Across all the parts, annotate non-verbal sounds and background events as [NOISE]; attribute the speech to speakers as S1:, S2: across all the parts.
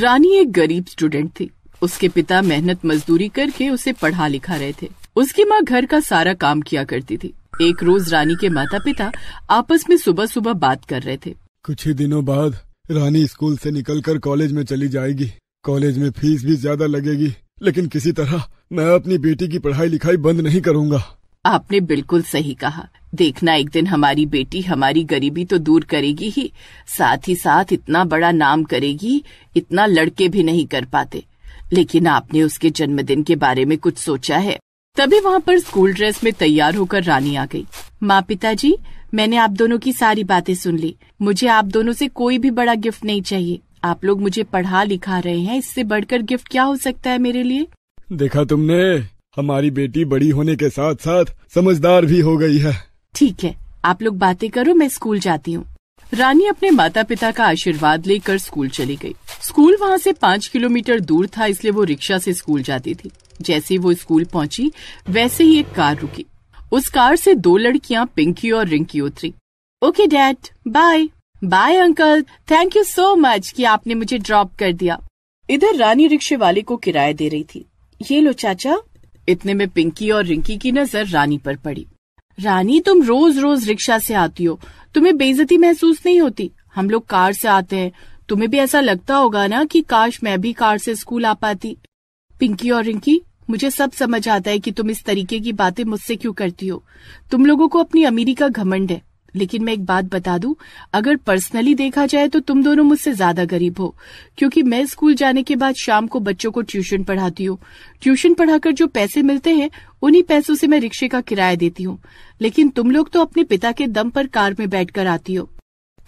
S1: रानी एक गरीब स्टूडेंट थी उसके पिता मेहनत मजदूरी करके उसे पढ़ा लिखा रहे थे उसकी माँ घर का सारा काम किया करती थी एक रोज रानी के माता पिता आपस में सुबह सुबह बात कर रहे थे
S2: कुछ ही दिनों बाद रानी स्कूल से निकलकर कॉलेज में चली जाएगी कॉलेज में फीस भी ज्यादा लगेगी लेकिन किसी तरह मैं अपनी बेटी की पढ़ाई लिखाई बंद नहीं करूंगा
S1: आपने बिल्कुल सही कहा देखना एक दिन हमारी बेटी हमारी गरीबी तो दूर करेगी ही साथ ही साथ इतना बड़ा नाम करेगी इतना लड़के भी नहीं कर पाते लेकिन आपने उसके जन्मदिन के बारे में कुछ सोचा है तभी वहाँ पर स्कूल ड्रेस में तैयार होकर रानी आ गई माँ पिताजी मैंने आप दोनों की सारी बातें सुन ली मुझे आप दोनों से कोई भी बड़ा गिफ्ट नहीं चाहिए आप लोग मुझे पढ़ा लिखा रहे हैं इससे बढ़कर गिफ्ट क्या हो सकता है मेरे लिए
S2: देखा तुमने हमारी बेटी बड़ी होने के साथ साथ समझदार भी हो गई है
S1: ठीक है आप लोग बातें करो मैं स्कूल जाती हूँ रानी अपने माता पिता का आशीर्वाद लेकर स्कूल चली गई। स्कूल वहाँ से पाँच किलोमीटर दूर था इसलिए वो रिक्शा से स्कूल जाती थी जैसे वो स्कूल पहुँची वैसे ही एक कार रुकी उस कार से दो लड़कियाँ पिंकी और रिंकी उतरी okay dad bye bye uncle thank you so much कि आपने मुझे ड्रॉप कर दिया इधर रानी रिक्शे वाले को किराया दे रही थी ये लो चाचा इतने में पिंकी और रिंकी की नजर रानी पर पड़ी रानी तुम रोज रोज रिक्शा से आती हो तुम्हें बेइज्जती महसूस नहीं होती हम लोग कार से आते हैं तुम्हें भी ऐसा लगता होगा ना कि काश मैं भी कार से स्कूल आ पाती पिंकी और रिंकी मुझे सब समझ आता है कि तुम इस तरीके की बातें मुझसे क्यों करती हो तुम लोगों को अपनी अमीरी का घमंड है लेकिन मैं एक बात बता दूं अगर पर्सनली देखा जाए तो तुम दोनों मुझसे ज्यादा गरीब हो क्योंकि मैं स्कूल जाने के बाद शाम को बच्चों को ट्यूशन पढ़ाती हूँ ट्यूशन पढ़ाकर जो पैसे मिलते हैं उन्हीं पैसों से मैं रिक्शे का किराया देती हूँ लेकिन तुम लोग तो अपने पिता के दम पर कार में बैठ कर आती हो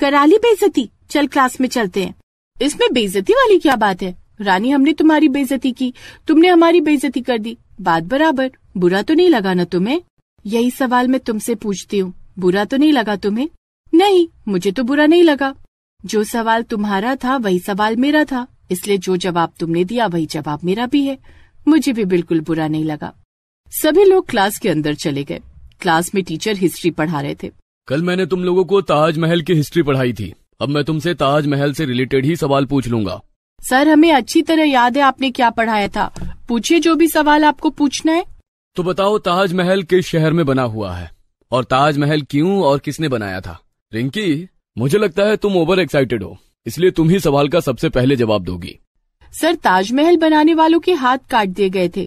S1: कराली बेजती चल क्लास में चलते हैं इसमें बेजती वाली क्या बात है रानी हमने तुम्हारी बेजती की तुमने हमारी बेजती कर दी बात बराबर बुरा तो नहीं लगा ना तुम्हें यही सवाल मैं तुमसे पूछती हूँ बुरा तो नहीं लगा तुम्हें नहीं मुझे तो बुरा नहीं लगा जो सवाल तुम्हारा था वही सवाल मेरा था इसलिए जो जवाब तुमने दिया वही जवाब मेरा भी है मुझे भी बिल्कुल बुरा नहीं लगा सभी लोग क्लास के अंदर चले गए क्लास में टीचर हिस्ट्री पढ़ा रहे थे
S3: कल मैंने तुम लोगों को ताजमहल की हिस्ट्री पढ़ाई थी अब मैं तुमसे ताजमहल से रिलेटेड ही सवाल पूछ लूंगा
S1: सर हमें अच्छी तरह याद है आपने क्या पढ़ाया था पूछिए जो भी सवाल आपको पूछना है
S3: तो बताओ ताजमहल किस शहर में बना हुआ है और ताजमहल क्यों और किसने बनाया था रिंकी मुझे लगता है तुम ओवर एक्साइटेड हो इसलिए तुम ही सवाल का सबसे पहले जवाब दोगी
S1: सर ताजमहल बनाने वालों के हाथ काट दिए गए थे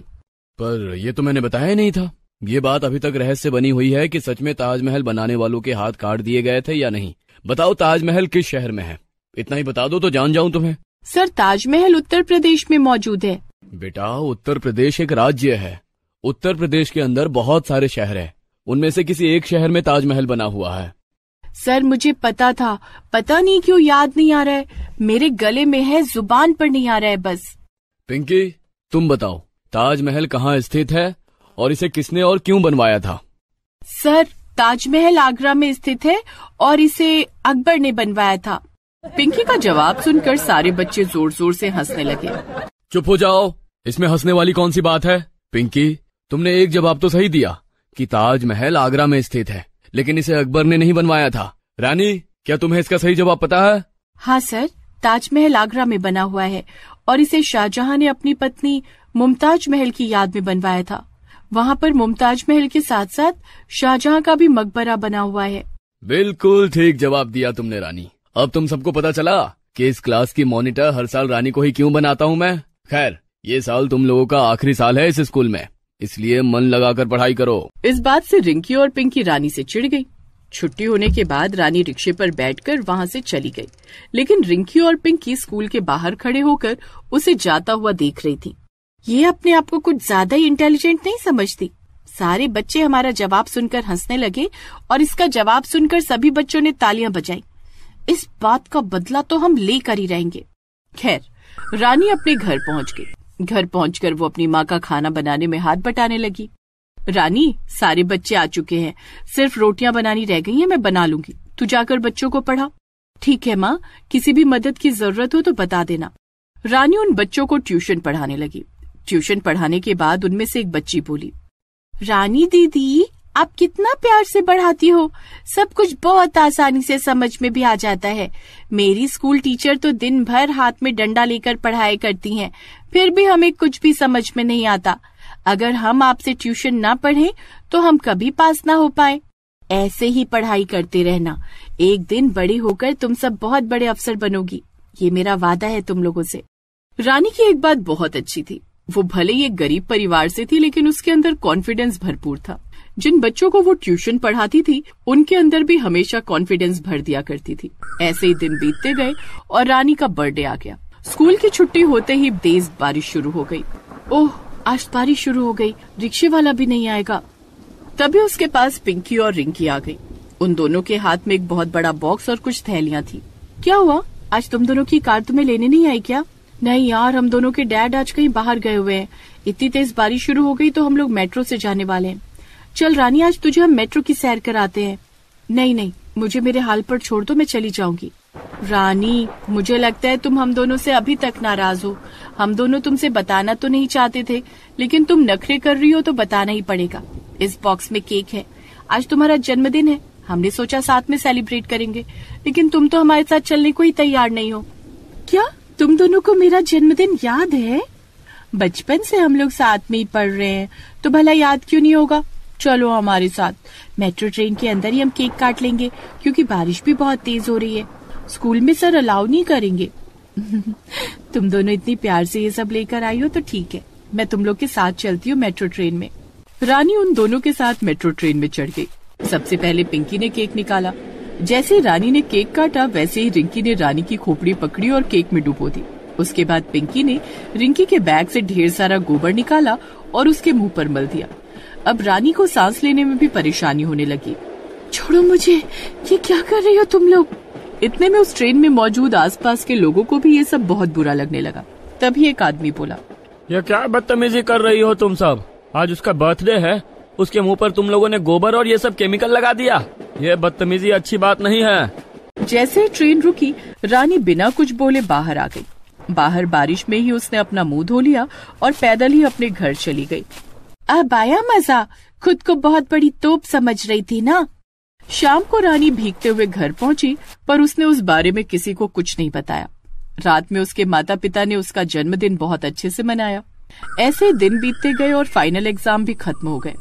S3: पर ये तो मैंने बताया नहीं था ये बात अभी तक रहस्य बनी हुई है कि सच में ताजमहल बनाने वालों के हाथ काट दिए गए थे या नहीं बताओ ताजमहल किस शहर में है इतना ही बता दो तो जान जाऊं तुम्हें
S1: सर ताजमहल उत्तर प्रदेश में मौजूद है
S3: बेटा उत्तर प्रदेश एक राज्य है उत्तर प्रदेश के अंदर बहुत सारे शहर है उनमें से किसी एक शहर में ताजमहल बना हुआ है
S1: सर मुझे पता था पता नहीं क्यों याद नहीं आ रहा है मेरे गले में है जुबान पर नहीं आ रहा है बस
S3: पिंकी तुम बताओ ताजमहल कहाँ स्थित है और इसे किसने और क्यों बनवाया था
S1: सर ताजमहल आगरा में स्थित है और इसे अकबर ने बनवाया था पिंकी का जवाब सुनकर सारे बच्चे जोर जोर से हंसने लगे चुप हो
S3: जाओ इसमें हंसने वाली कौन सी बात है पिंकी तुमने एक जवाब तो सही दिया कि ताजमहल आगरा में स्थित है लेकिन इसे अकबर ने नहीं बनवाया था रानी क्या तुम्हें इसका सही जवाब
S4: पता है
S1: हाँ सर ताजमहल आगरा में बना हुआ है और इसे शाहजहां ने अपनी पत्नी मुमताज महल की याद में बनवाया था वहाँ पर मुमताज महल के साथ साथ शाहजहां का भी मकबरा बना हुआ है
S3: बिल्कुल ठीक जवाब दिया तुमने रानी अब तुम सबको पता चला कि इस क्लास की मॉनिटर हर साल रानी को ही क्यों बनाता हूँ मैं खैर ये साल तुम लोगों का आखिरी साल है इस स्कूल में इसलिए मन लगाकर पढ़ाई करो
S1: इस बात से रिंकी और पिंकी रानी से चिढ़ गई छुट्टी होने के बाद रानी रिक्शे पर बैठकर वहां से चली गई लेकिन रिंकी और पिंकी स्कूल के बाहर खड़े होकर उसे जाता हुआ देख रही थी ये अपने आप को कुछ ज्यादा ही इंटेलिजेंट नहीं समझती सारे बच्चे हमारा जवाब सुनकर हंसने लगे और इसका जवाब सुनकर सभी बच्चों ने तालियां बजाई इस बात का बदला तो हम लेकर ही रहेंगे खैर रानी अपने घर पहुंच गई घर पहुंचकर वो अपनी माँ का खाना बनाने में हाथ बटाने लगी रानी सारे बच्चे आ चुके हैं सिर्फ रोटियां बनानी रह गई हैं मैं बना लूंगी तू जाकर बच्चों को पढ़ा ठीक है माँ किसी भी मदद की जरूरत हो तो बता देना रानी उन बच्चों को ट्यूशन पढ़ाने लगी ट्यूशन पढ़ाने के बाद उनमें से एक बच्ची बोली रानी दीदी आप कितना प्यार से पढ़ाती हो सब कुछ बहुत आसानी से समझ में भी आ जाता है मेरी स्कूल टीचर तो दिन भर हाथ में डंडा लेकर पढ़ाई करती हैं, फिर भी हमें कुछ भी समझ में नहीं आता अगर हम आपसे ट्यूशन ना पढ़े तो हम कभी पास ना हो पाए ऐसे ही पढ़ाई करते रहना एक दिन बड़े होकर तुम सब बहुत बड़े अफसर बनोगी ये मेरा वादा है तुम लोगों से रानी की एक बात बहुत अच्छी थी वो भले ही एक गरीब परिवार से थी लेकिन उसके अंदर कॉन्फिडेंस भरपूर था जिन बच्चों को वो ट्यूशन पढ़ाती थी उनके अंदर भी हमेशा कॉन्फिडेंस भर दिया करती थी ऐसे ही दिन बीतते गए और रानी का बर्थडे आ गया स्कूल की छुट्टी होते ही तेज बारिश शुरू हो गई ओह आज बारिश शुरू हो गई रिक्शे वाला भी नहीं आएगा तभी उसके पास पिंकी और रिंकी आ गई उन दोनों के हाथ में एक बहुत बड़ा बॉक्स और कुछ थैलियाँ थी क्या हुआ आज तुम दोनों की कार तुम्हें लेने नहीं आई क्या नहीं यार हम दोनों के डैड आज कहीं बाहर गए हुए हैं इतनी तेज बारिश शुरू हो गई तो हम लोग मेट्रो से जाने वाले हैं चल रानी आज तुझे हम मेट्रो की सैर कराते हैं नहीं नहीं मुझे मेरे हाल पर छोड़ दो मैं चली जाऊंगी रानी मुझे लगता है तुम हम दोनों से अभी तक नाराज हो हम दोनों तुमसे बताना तो नहीं चाहते थे लेकिन तुम नखरे कर रही हो तो बताना ही पड़ेगा इस बॉक्स में केक है आज तुम्हारा जन्मदिन है हमने सोचा साथ में सेलिब्रेट करेंगे लेकिन तुम तो हमारे साथ चलने को ही तैयार नहीं हो क्या तुम दोनों को मेरा जन्मदिन याद है बचपन से हम लोग साथ में ही पढ़ रहे हैं तो भला याद क्यों नहीं होगा चलो हमारे साथ मेट्रो ट्रेन के अंदर ही हम केक काट लेंगे क्योंकि बारिश भी बहुत तेज हो रही है स्कूल में सर अलाउ नहीं करेंगे [LAUGHS] तुम दोनों इतनी प्यार से ये सब लेकर आई हो तो ठीक है मैं तुम लोग के साथ चलती हूँ मेट्रो ट्रेन में रानी उन दोनों के साथ मेट्रो ट्रेन में चढ़ गई सबसे पहले पिंकी ने केक निकाला जैसे रानी ने केक काटा वैसे ही रिंकी ने रानी की खोपड़ी पकड़ी और केक में डुबो दी उसके बाद पिंकी ने रिंकी के बैग से ढेर सारा गोबर निकाला और उसके मुंह पर मल दिया अब रानी को सांस लेने में भी परेशानी होने लगी छोड़ो मुझे ये क्या कर रही हो तुम लोग इतने में उस ट्रेन में मौजूद आसपास के लोगों को भी ये सब बहुत बुरा लगने लगा तभी एक आदमी बोला
S3: ये क्या बदतमीजी कर रही हो तुम सब आज उसका बर्थडे है उसके मुंह पर तुम लोगों ने गोबर और ये सब केमिकल लगा दिया ये बदतमीजी अच्छी बात नहीं है
S1: जैसे ट्रेन रुकी रानी बिना कुछ बोले बाहर आ गई बाहर बारिश में ही उसने अपना मुंह धो लिया और पैदल ही अपने घर चली गई अब आया मजा खुद को बहुत बड़ी तोप समझ रही थी ना शाम को रानी भीगते हुए घर पहुंची पर उसने उस बारे में किसी को कुछ नहीं बताया रात में उसके माता पिता ने उसका जन्मदिन बहुत अच्छे से मनाया ऐसे दिन बीतते गए और फाइनल एग्जाम भी खत्म हो गए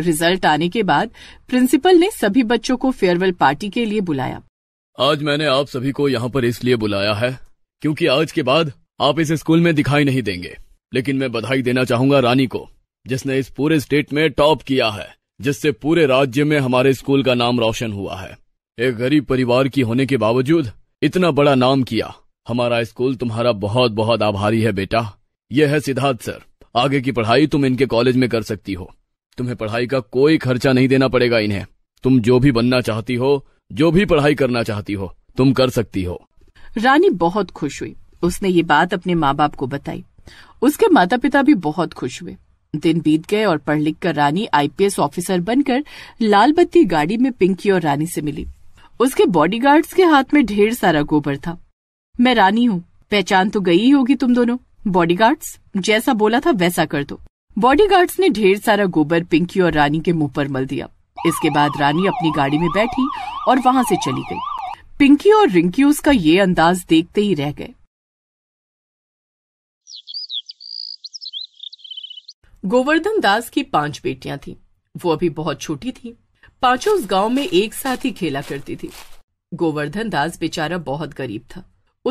S1: रिजल्ट आने के बाद प्रिंसिपल ने सभी बच्चों को फेयरवेल पार्टी के लिए बुलाया
S3: आज मैंने आप सभी को यहाँ पर इसलिए बुलाया है क्योंकि आज के बाद आप इस स्कूल में दिखाई नहीं देंगे लेकिन मैं बधाई देना चाहूंगा रानी को जिसने इस पूरे स्टेट में टॉप किया है जिससे पूरे राज्य में हमारे स्कूल का नाम रोशन हुआ है एक गरीब परिवार की होने के बावजूद इतना बड़ा नाम किया हमारा स्कूल तुम्हारा बहुत बहुत आभारी है बेटा यह है सिद्धार्थ सर आगे की पढ़ाई तुम इनके कॉलेज में कर सकती हो तुम्हें पढ़ाई का कोई खर्चा नहीं देना पड़ेगा इन्हें तुम जो भी बनना चाहती हो जो भी पढ़ाई करना चाहती हो तुम कर सकती हो
S1: रानी बहुत खुश हुई उसने ये बात अपने माँ बाप को बताई उसके माता पिता भी बहुत खुश हुए दिन बीत गए और पढ़ लिख कर रानी आईपीएस ऑफिसर बनकर लाल बत्ती गाड़ी में पिंकी और रानी से मिली उसके बॉडीगार्ड्स के हाथ में ढेर सारा गोबर था मैं रानी हूँ पहचान तो गई ही होगी तुम दोनों बॉडीगार्ड्स जैसा बोला था वैसा कर दो बॉडीगार्ड्स ने ढेर सारा गोबर पिंकी और रानी के मुंह पर मल दिया इसके बाद रानी अपनी गाड़ी में बैठी और वहाँ से चली गई पिंकी और रिंकी उसका ये अंदाज देखते ही रह गए गोवर्धन दास की पांच बेटियां थी वो अभी बहुत छोटी थी पांचों उस गांव में एक साथ ही खेला करती थी गोवर्धन दास बेचारा बहुत गरीब था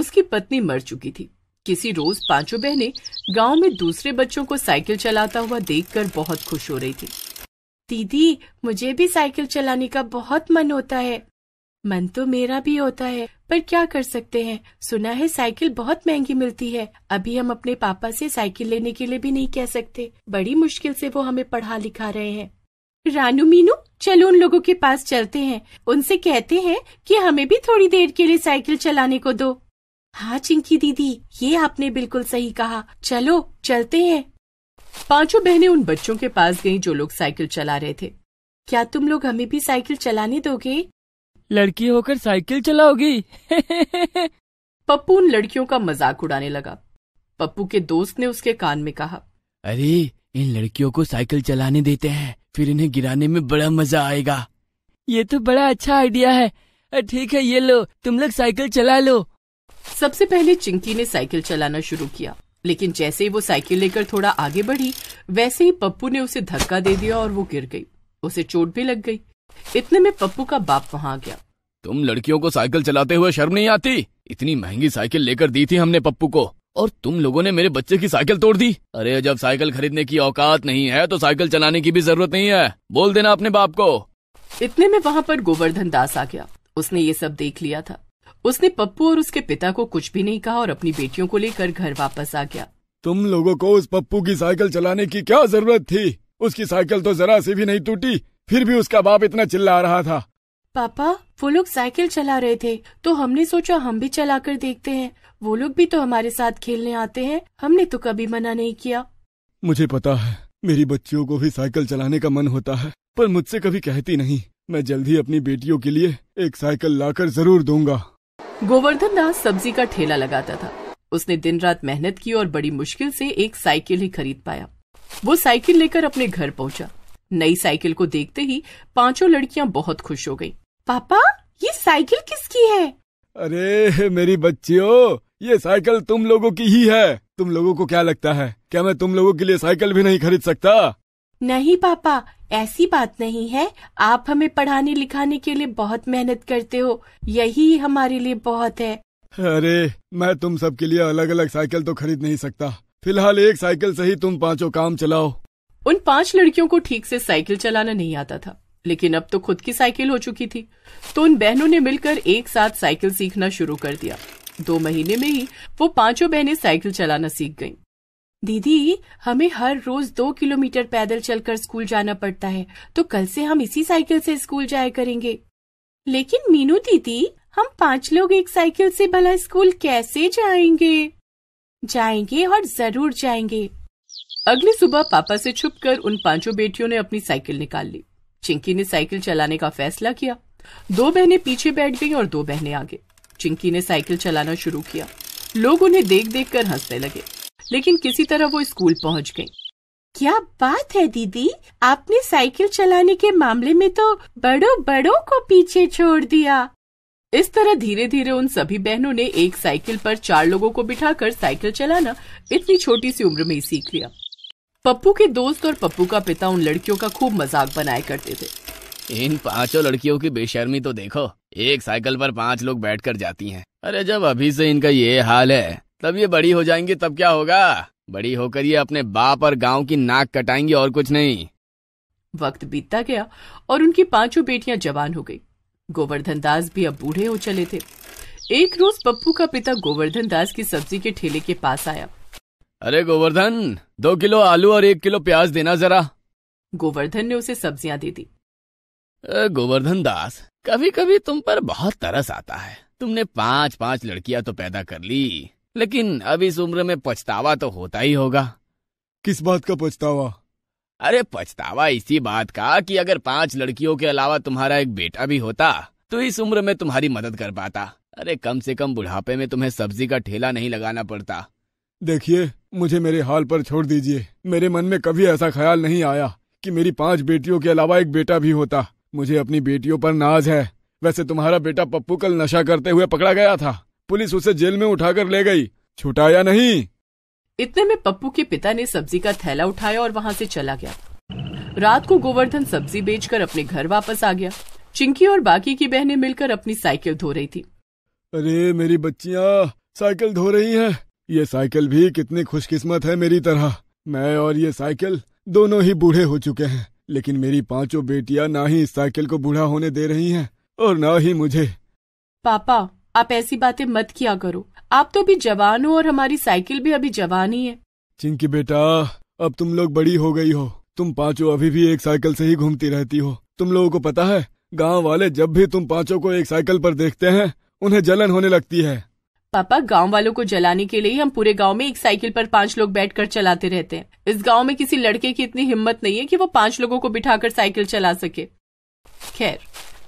S1: उसकी पत्नी मर चुकी थी किसी रोज पांचों बहनें गांव में दूसरे बच्चों को साइकिल चलाता हुआ देखकर बहुत खुश हो रही थी दीदी मुझे भी साइकिल चलाने का बहुत मन होता है मन तो मेरा भी होता है पर क्या कर सकते हैं सुना है साइकिल बहुत महंगी मिलती है अभी हम अपने पापा से साइकिल लेने के लिए भी नहीं कह सकते बड़ी मुश्किल से वो हमें पढ़ा लिखा रहे हैं रानू मीनू चलो उन लोगों के पास चलते हैं उनसे कहते हैं कि हमें भी थोड़ी देर के लिए साइकिल चलाने को दो हाँ चिंकी दीदी ये आपने बिल्कुल सही कहा चलो चलते हैं पांचों बहनें उन बच्चों के पास गईं जो लोग साइकिल चला रहे थे क्या तुम लोग हमें भी साइकिल चलाने दोगे लड़की होकर साइकिल चलाओगी [LAUGHS] पप्पू उन लड़कियों का मजाक उड़ाने लगा पप्पू के दोस्त ने उसके कान में कहा
S3: अरे इन लड़कियों को साइकिल चलाने देते हैं फिर इन्हें गिराने में बड़ा मजा आएगा
S1: ये तो बड़ा अच्छा आइडिया है ठीक है ये लो तुम लोग साइकिल चला लो सबसे पहले चिंकी ने साइकिल चलाना शुरू किया लेकिन जैसे ही वो साइकिल लेकर थोड़ा आगे बढ़ी वैसे ही पप्पू ने उसे धक्का दे दिया और वो गिर गई उसे चोट भी लग गई इतने में पप्पू का बाप वहाँ आ गया
S3: तुम लड़कियों को साइकिल चलाते हुए शर्म नहीं आती इतनी महंगी साइकिल लेकर दी थी हमने पप्पू को और तुम लोगों ने मेरे बच्चे की साइकिल तोड़ दी अरे जब साइकिल खरीदने की औकात नहीं है तो साइकिल चलाने की भी जरूरत नहीं है बोल देना अपने बाप को
S1: इतने में वहाँ पर गोवर्धन दास आ गया उसने ये सब देख लिया था उसने पप्पू और उसके पिता को कुछ भी नहीं कहा और अपनी बेटियों को लेकर घर वापस आ गया
S2: तुम लोगों को उस पप्पू की साइकिल चलाने की क्या जरूरत थी उसकी साइकिल तो जरा सी भी नहीं टूटी फिर भी उसका बाप इतना चिल्ला रहा था
S1: पापा वो लोग साइकिल चला रहे थे तो हमने सोचा हम भी चला कर देखते हैं वो लोग भी तो हमारे साथ खेलने आते हैं हमने तो कभी मना नहीं किया
S2: मुझे पता है मेरी बच्चियों को भी साइकिल चलाने का मन होता है पर मुझसे कभी कहती नहीं मैं जल्द ही अपनी बेटियों के लिए एक साइकिल लाकर जरूर दूंगा
S1: गोवर्धन दास सब्जी का ठेला लगाता था उसने दिन रात मेहनत की और बड़ी मुश्किल से एक साइकिल ही खरीद पाया वो साइकिल लेकर अपने घर पहुंचा नई साइकिल को देखते ही पांचों लड़कियां बहुत खुश हो गईं। पापा ये साइकिल किसकी है अरे
S2: मेरी बच्चियों ये साइकिल तुम लोगों की ही है तुम लोगों को क्या लगता है क्या मैं तुम लोगों के लिए साइकिल भी नहीं खरीद सकता
S1: नहीं पापा ऐसी बात नहीं है आप हमें पढ़ाने लिखाने के लिए बहुत मेहनत करते हो यही हमारे लिए बहुत है
S2: अरे मैं तुम सबके लिए अलग अलग साइकिल तो खरीद नहीं सकता फिलहाल एक साइकिल से ही तुम पांचों काम चलाओ
S1: उन पांच लड़कियों को ठीक से साइकिल चलाना नहीं आता था लेकिन अब तो खुद की साइकिल हो चुकी थी तो उन बहनों ने मिलकर एक साथ साइकिल सीखना शुरू कर दिया दो महीने में ही वो पांचों बहनें साइकिल चलाना सीख गईं। दीदी हमें हर रोज दो किलोमीटर पैदल चलकर स्कूल जाना पड़ता है तो कल से हम इसी साइकिल से स्कूल जाया करेंगे लेकिन मीनू दीदी हम पांच लोग एक साइकिल से भला स्कूल कैसे जाएंगे जाएंगे और जरूर जाएंगे अगली सुबह पापा से छुपकर उन पांचों बेटियों ने अपनी साइकिल निकाल ली चिंकी ने साइकिल चलाने का फैसला किया दो बहनें पीछे बैठ गईं और दो बहनें आगे चिंकी ने साइकिल चलाना शुरू किया लोग उन्हें देख देख कर हंसने लगे लेकिन किसी तरह वो स्कूल पहुंच गईं। क्या बात है दीदी आपने साइकिल चलाने के मामले में तो बड़ो बड़ों को पीछे छोड़ दिया इस तरह धीरे धीरे उन सभी बहनों ने एक साइकिल पर चार लोगों को बिठाकर साइकिल चलाना इतनी छोटी सी उम्र में ही सीख लिया पप्पू के दोस्त और पप्पू का पिता उन लड़कियों का खूब मजाक बनाया करते
S3: थे इन पांचों लड़कियों की बेशर्मी तो देखो एक साइकिल पर पांच लोग बैठकर जाती हैं। अरे जब अभी से इनका ये हाल है तब ये बड़ी हो जाएंगी तब क्या होगा बड़ी होकर ये अपने बाप और गांव की नाक कटाएंगी और कुछ नहीं
S1: वक्त बीतता गया और उनकी पांचों बेटियां जवान हो गई गोवर्धन दास भी अब बूढ़े हो चले थे एक रोज पप्पू का पिता गोवर्धन दास की सब्जी के ठेले के पास आया
S3: अरे गोवर्धन दो किलो आलू और एक किलो प्याज देना जरा
S1: गोवर्धन ने उसे सब्जियां दे
S3: दी गोवर्धन दास कभी कभी तुम पर बहुत तरस आता है तुमने पांच पांच लड़कियां तो पैदा कर ली लेकिन अब इस उम्र में पछतावा तो होता ही होगा
S2: किस बात का पछतावा
S3: अरे पछतावा इसी बात का कि अगर पांच लड़कियों के अलावा तुम्हारा एक बेटा भी होता तो इस उम्र में तुम्हारी मदद कर पाता अरे कम से कम बुढ़ापे में तुम्हें सब्जी का ठेला नहीं लगाना पड़ता
S2: देखिए मुझे मेरे हाल पर छोड़ दीजिए मेरे मन में कभी ऐसा ख्याल नहीं आया कि मेरी पांच बेटियों के अलावा एक बेटा भी होता मुझे अपनी बेटियों पर नाज है वैसे तुम्हारा बेटा पप्पू कल नशा करते हुए पकड़ा गया था पुलिस उसे जेल में उठाकर ले गई छुटाया नहीं
S1: इतने में पप्पू के पिता ने सब्जी का थैला उठाया और वहाँ से चला गया रात को गोवर्धन सब्जी बेचकर अपने घर वापस आ गया चिंकी और बाकी की बहनें मिलकर अपनी साइकिल धो रही थी
S2: अरे मेरी बच्चिया साइकिल धो रही हैं ये साइकिल भी कितनी खुशकिस्मत है मेरी तरह मैं और ये साइकिल दोनों ही बूढ़े हो चुके हैं लेकिन मेरी पांचों बेटियां ना ही इस साइकिल को बूढ़ा होने दे रही हैं और ना ही मुझे
S1: पापा आप ऐसी बातें मत किया करो आप तो भी जवान हो और हमारी साइकिल भी अभी जवान ही है
S2: चिंकी बेटा अब तुम लोग बड़ी हो गई हो तुम पांचों अभी भी एक साइकिल से ही घूमती रहती हो तुम लोगों को पता है गांव वाले जब भी तुम पांचों को एक साइकिल पर देखते हैं उन्हें जलन होने लगती है
S1: पापा गांव वालों को जलाने के लिए हम पूरे गांव में एक साइकिल पर पांच लोग बैठकर चलाते रहते हैं इस गांव में किसी लड़के की इतनी हिम्मत नहीं है कि वो पांच लोगों को बिठाकर साइकिल चला सके खैर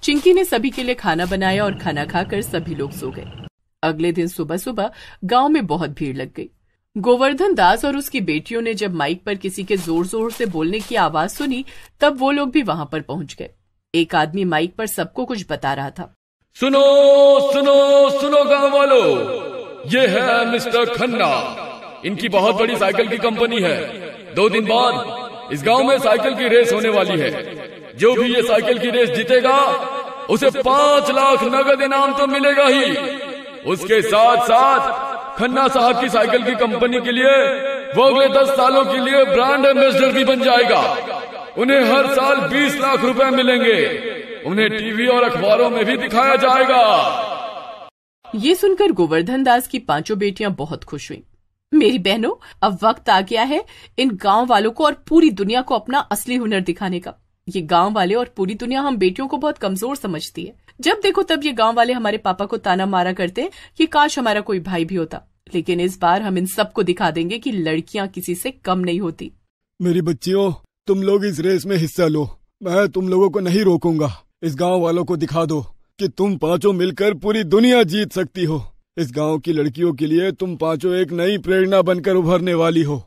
S1: चिंकी ने सभी के लिए खाना बनाया और खाना खाकर सभी लोग सो गए अगले दिन सुबह सुबह गाँव में बहुत भीड़ लग गई गोवर्धन दास और उसकी बेटियों ने जब माइक पर किसी के जोर जोर से बोलने की आवाज सुनी तब वो लोग भी वहां पर पहुंच गए एक आदमी माइक पर सबको कुछ बता रहा था
S4: सुनो सुनो सुनो गांव वालों ये है मिस्टर खन्ना इनकी बहुत बड़ी साइकिल की कंपनी है दो दिन बाद इस गांव में साइकिल की रेस होने वाली है जो भी ये साइकिल की रेस जीतेगा उसे पांच लाख नगद इनाम तो मिलेगा ही उसके साथ साथ खन्ना साहब की साइकिल की कंपनी के लिए वो अगले दस सालों के लिए ब्रांड एम्बेसडर भी बन जाएगा उन्हें हर साल बीस लाख रुपए मिलेंगे उन्हें टीवी और अखबारों में भी दिखाया जाएगा
S1: ये सुनकर गोवर्धन दास की पांचों बेटियां बहुत खुश हुई मेरी बहनों अब वक्त आ गया है इन गांव वालों को और पूरी दुनिया को अपना असली हुनर दिखाने का ये गांव वाले और पूरी दुनिया हम बेटियों को बहुत कमजोर समझती है जब देखो तब ये गांव वाले हमारे पापा को ताना मारा करते हैं कि काश हमारा कोई भाई भी होता लेकिन इस बार हम इन सबको दिखा देंगे कि लड़कियां किसी से कम नहीं होती
S2: मेरी बच्चियों तुम लोग इस रेस में हिस्सा लो मैं तुम लोगों को नहीं रोकूंगा इस गांव वालों को दिखा दो कि तुम पांचों मिलकर पूरी दुनिया जीत सकती हो इस गांव की लड़कियों के लिए तुम पांचों एक नई प्रेरणा बनकर उभरने वाली हो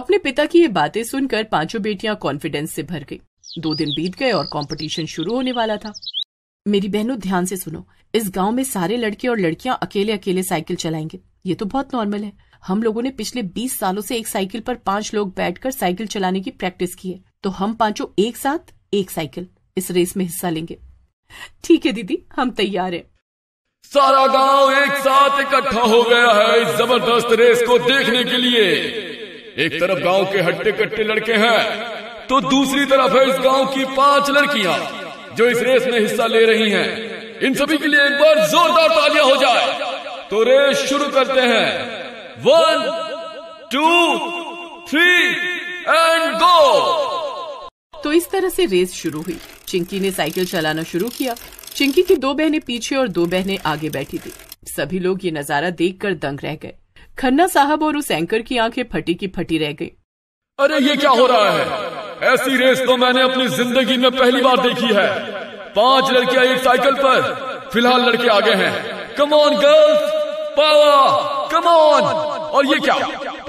S1: अपने पिता की ये बातें सुनकर पांचों बेटियां कॉन्फिडेंस से भर गई दो दिन बीत गए और कंपटीशन शुरू होने वाला था मेरी बहनों ध्यान से सुनो इस गांव में सारे लड़के और लड़कियां अकेले अकेले साइकिल चलाएंगे ये तो बहुत नॉर्मल है हम लोगों ने पिछले 20 सालों से एक साइकिल पर पांच लोग बैठकर साइकिल चलाने की प्रैक्टिस की है तो हम पांचों एक साथ एक साइकिल इस रेस में हिस्सा लेंगे ठीक है दीदी हम तैयार हैं सारा गांव एक
S4: साथ इकट्ठा हो गया है इस जबरदस्त रेस को देखने के लिए एक तरफ गांव के हट्टे कट्टे लड़के हैं तो दूसरी तरफ है इस गांव की पांच लड़कियां जो इस रेस में हिस्सा ले रही हैं इन सभी के लिए एक बार जोरदार तालियां हो जाए तो रेस शुरू करते हैं one two three
S1: and go तो इस तरह से रेस शुरू हुई चिंकी ने साइकिल चलाना शुरू किया चिंकी की दो बहनें पीछे और दो बहनें आगे बैठी थी सभी लोग ये नजारा देख दंग रह गए खन्ना साहब और उस एंकर की आंखें फटी की फटी रह गई
S4: अरे ये क्या हो रहा है ऐसी रेस तो मैंने अपनी जिंदगी में पहली बार देखी है पांच लड़कियां एक साइकिल पर फिलहाल लड़के आगे हैं कमॉन गर्ल्स पावर कमॉन और ये क्या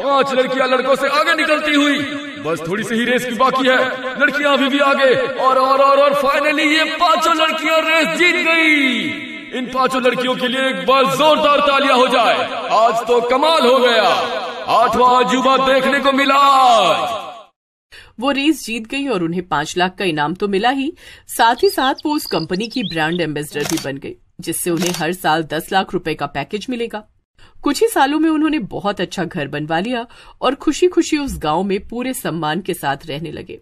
S4: पांच लड़कियां लड़कों से आगे निकलती हुई बस थोड़ी सी ही रेस की बाकी है लड़कियां अभी भी आगे और और और और फाइनली ये पांचों लड़कियां रेस जीत गई इन पांचों लड़कियों के लिए एक बार जोरदार तालियां हो जाए आज तो कमाल हो गया आठवां अजूबा देखने को मिला
S1: वो रेस जीत गई और उन्हें पांच लाख का इनाम तो मिला ही साथ ही साथ वो उस कंपनी की ब्रांड एम्बेसडर भी बन गई जिससे उन्हें हर साल दस लाख रुपए का पैकेज मिलेगा कुछ ही सालों में उन्होंने बहुत अच्छा घर बनवा लिया और खुशी खुशी उस गांव में पूरे सम्मान के साथ रहने लगे